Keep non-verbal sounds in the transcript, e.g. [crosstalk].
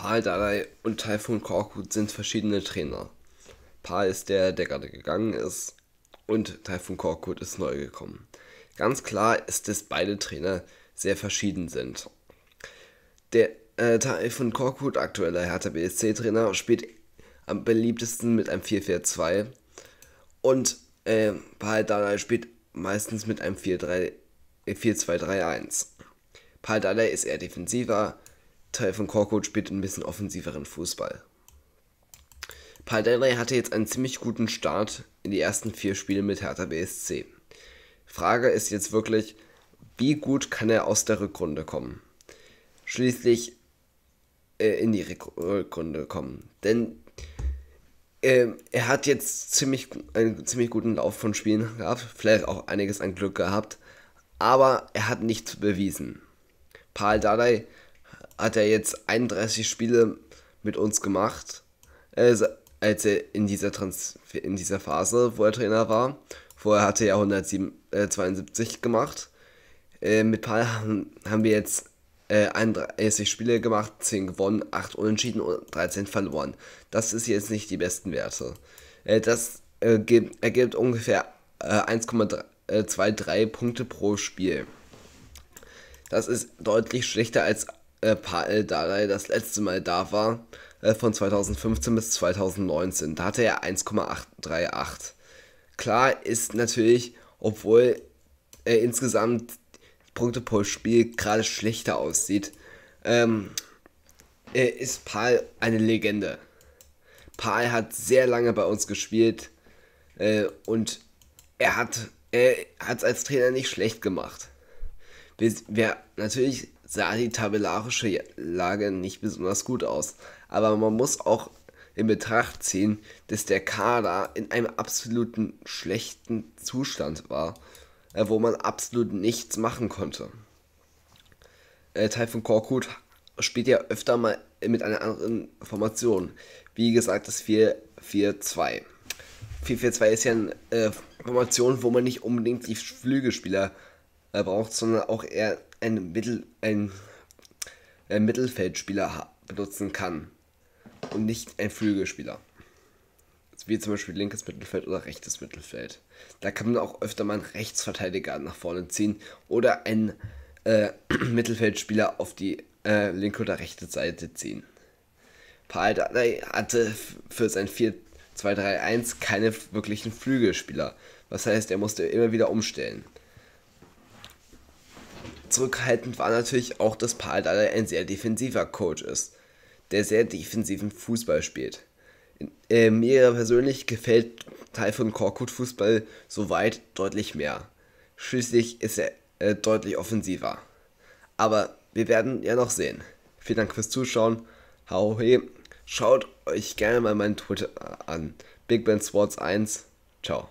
Pal Dardai und Typhoon Korkut sind verschiedene Trainer. Pal ist der, der gerade gegangen ist und Typhoon Korkut ist neu gekommen. Ganz klar ist, dass beide Trainer sehr verschieden sind. Der äh, Taifun Korkut, aktueller Hertha BSC-Trainer, spielt am beliebtesten mit einem 4-4-2 und äh, Pal Dardai spielt meistens mit einem 4-2-3-1. Pal Dardai ist eher defensiver, Typhon Korkut spielt ein bisschen offensiveren Fußball. Paldele hatte jetzt einen ziemlich guten Start in die ersten vier Spiele mit Hertha BSC. Frage ist jetzt wirklich, wie gut kann er aus der Rückrunde kommen? Schließlich äh, in die Rückrunde kommen. Denn äh, er hat jetzt ziemlich, einen ziemlich guten Lauf von Spielen gehabt, vielleicht auch einiges an Glück gehabt, aber er hat nichts bewiesen. Paul Dardai hat er jetzt 31 Spiele mit uns gemacht, also als er in dieser, Trans in dieser Phase, wo er Trainer war. Vorher hatte er 172 äh, gemacht. Äh, mit Paul haben, wir jetzt 31 äh, Spiele gemacht, 10 gewonnen, 8 unentschieden und 13 verloren. Das ist jetzt nicht die besten Werte. das ergibt ungefähr 1,23 Punkte pro Spiel. Das ist deutlich schlechter als äh, Paul Dardai das letzte Mal da war, äh, von 2015 bis 2019. Da hatte er 1,838. Klar ist natürlich, obwohl äh, insgesamt Punkte pro Spiel gerade schlechter aussieht, ähm, äh, ist Paul eine Legende. Paul hat sehr lange bei uns gespielt äh, und er hat es als Trainer nicht schlecht gemacht. Wir, natürlich sah die tabellarische Lage nicht besonders gut aus, aber man muss auch in Betracht ziehen, dass der Kader in einem absoluten schlechten Zustand war, äh, wo man absolut nichts machen konnte. Äh, Taifun Korkut spielt ja öfter mal mit einer anderen Formation. Wie gesagt, das 4-4-2. 4-4-2 ist ja eine äh, Formation, wo man nicht unbedingt die Flügelspieler äh, braucht, sondern auch eher ein, Mittel, einen, einen Mittelfeldspieler benutzen kann und nicht ein Flügelspieler. Wie zum Beispiel linkes Mittelfeld oder rechtes Mittelfeld. Da kann man auch öfter mal einen Rechtsverteidiger nach vorne ziehen oder einen äh, [clears throat] Mittelfeldspieler auf die äh, linke oder rechte Seite ziehen. Paul hatte für sein 4-2-3-1 keine wirklichen Flügelspieler. Was heißt, er musste immer wieder umstellen. Zurückhaltend war natürlich auch, dass Pardal ein sehr defensiver Coach ist, der sehr defensiven Fußball spielt. Äh, mir persönlich gefällt Teil von Korkut Fußball soweit deutlich mehr. Schließlich ist er äh, deutlich offensiver. Aber wir werden ja noch sehen. Vielen Dank fürs Zuschauen. Hau he. Schaut euch gerne mal meinen Twitter an. Big Ben Sports 1. Ciao.